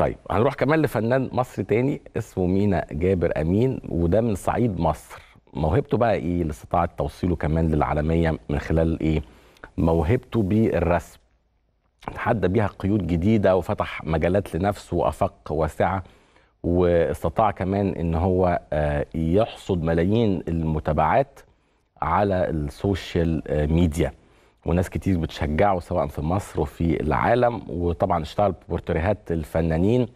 طيب هنروح كمان لفنان مصري تاني اسمه مينا جابر امين وده من صعيد مصر موهبته بقى ايه اللي استطاعت توصيله كمان للعالميه من خلال ايه موهبته بالرسم تحدى بيها قيود جديده وفتح مجالات لنفسه وافاق واسعه واستطاع كمان ان هو آه، يحصد ملايين المتابعات على السوشيال آه، ميديا وناس كتير بتشجعه سواء في مصر وفي العالم وطبعا اشتغل بورتريهات الفنانين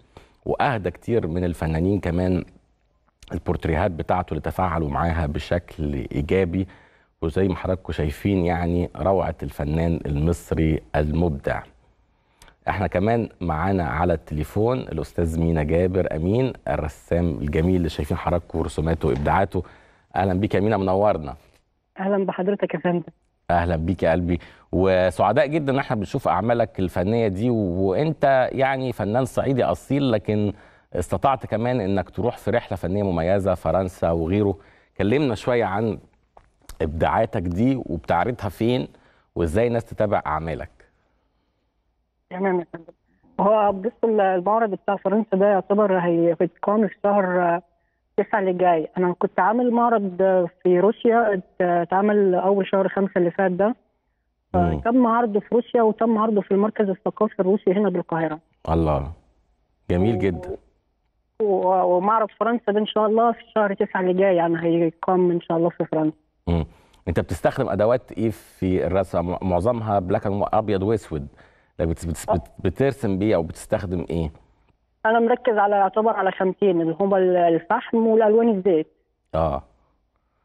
واهدى كتير من الفنانين كمان البورتريهات بتاعته اللي تفاعلوا معاها بشكل ايجابي وزي ما حضراتكم شايفين يعني روعه الفنان المصري المبدع احنا كمان معانا على التليفون الاستاذ مينا جابر امين الرسام الجميل اللي شايفين حضراتكم رسوماته وابداعاته اهلا بيك يا مينا منورنا اهلا بحضرتك يا فندم اهلا بيك يا قلبي وسعداء جدا ان احنا بنشوف اعمالك الفنيه دي وانت يعني فنان صعيدي اصيل لكن استطعت كمان انك تروح في رحله فنيه مميزه فرنسا وغيره كلمنا شويه عن ابداعاتك دي وبتعرضها فين وازاي الناس تتابع اعمالك تمام يا هو بص المعرض بتاع فرنسا ده يعتبر هيتقام في شهر التسعة اللي جاي أنا كنت عامل معرض في روسيا اتعمل أول شهر خمسة اللي فات ده تم عرضه في روسيا وتم عرضه في المركز الثقافي الروسي هنا بالقاهرة الله جميل جدا ومعرض فرنسا ده إن شاء الله في شهر تسعة اللي جاي يعني هيقام إن شاء الله في فرنسا مم. أنت بتستخدم أدوات إيه في الرسم معظمها بلاك أبيض وأسود آه. بترسم بيه أو بتستخدم إيه؟ انا مركز على يعتبر على خامتين اللي هما الفحم والالوان الزيت آه.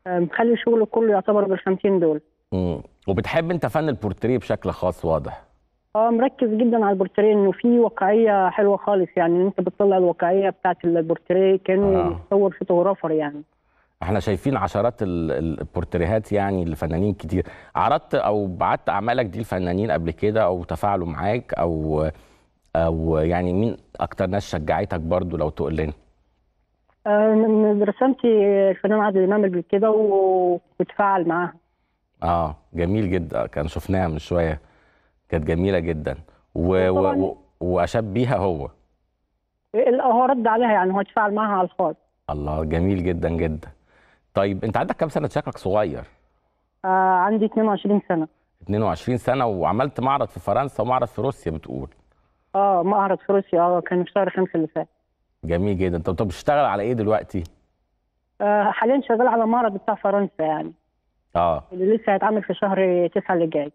اه مخلي شغله كله يعتبر بالخامتين دول امم وبتحب انت فن البورتريه بشكل خاص واضح اه مركز جدا على البورتريه انه في واقعيه حلوه خالص يعني انت بتطلع الواقعيه بتاعت البورتريه كانه آه. متصور فوتوغرافر يعني احنا شايفين عشرات البورتريهات يعني لفنانين كتير عرضت او بعت اعمالك دي لفنانين قبل كده او تفاعلوا معاك او ويعني مين اكتر ناس شجعتك برضو لو تقول لنا رسمتي الفنان عادل امام قبل كده وبتفاعل معاها اه جميل جدا كان شفناها من شويه كانت جميله جدا و... و... واشاب بيها هو هو رد عليها يعني هو اتفاعل معاها على الخاص الله جميل جدا جدا طيب انت عندك كام سنه شكلك صغير آه عندي 22 سنه 22 سنه وعملت معرض في فرنسا ومعرض في روسيا بتقول اه معرض في روسيا اه كان في شهر خمسه اللي فات جميل جدا طب طب بتشتغل على ايه دلوقتي؟ آه حاليا شغال على معرض بتاع فرنسا يعني اه اللي لسه هيتعمل في شهر تسعه اللي جاي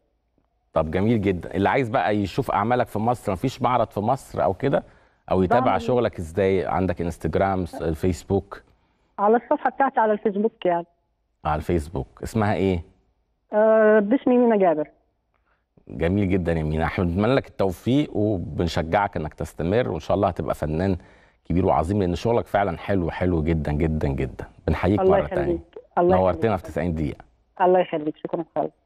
طب جميل جدا اللي عايز بقى يشوف اعمالك في مصر مفيش معرض في مصر او كده او يتابع شغلك ازاي عندك انستجرام الفيسبوك على الصفحه بتاعتي على الفيسبوك يعني على الفيسبوك اسمها ايه؟ آه باسمي مينا جابر جميل جدا يا مينا احنا بنتمنى لك التوفيق وبنشجعك انك تستمر وان شاء الله هتبقى فنان كبير وعظيم لان شغلك فعلا حلو حلو جدا جدا جدا بنحييك مره ثانيه نورتنا في 90 دقيقه الله يخليك شكرا خالص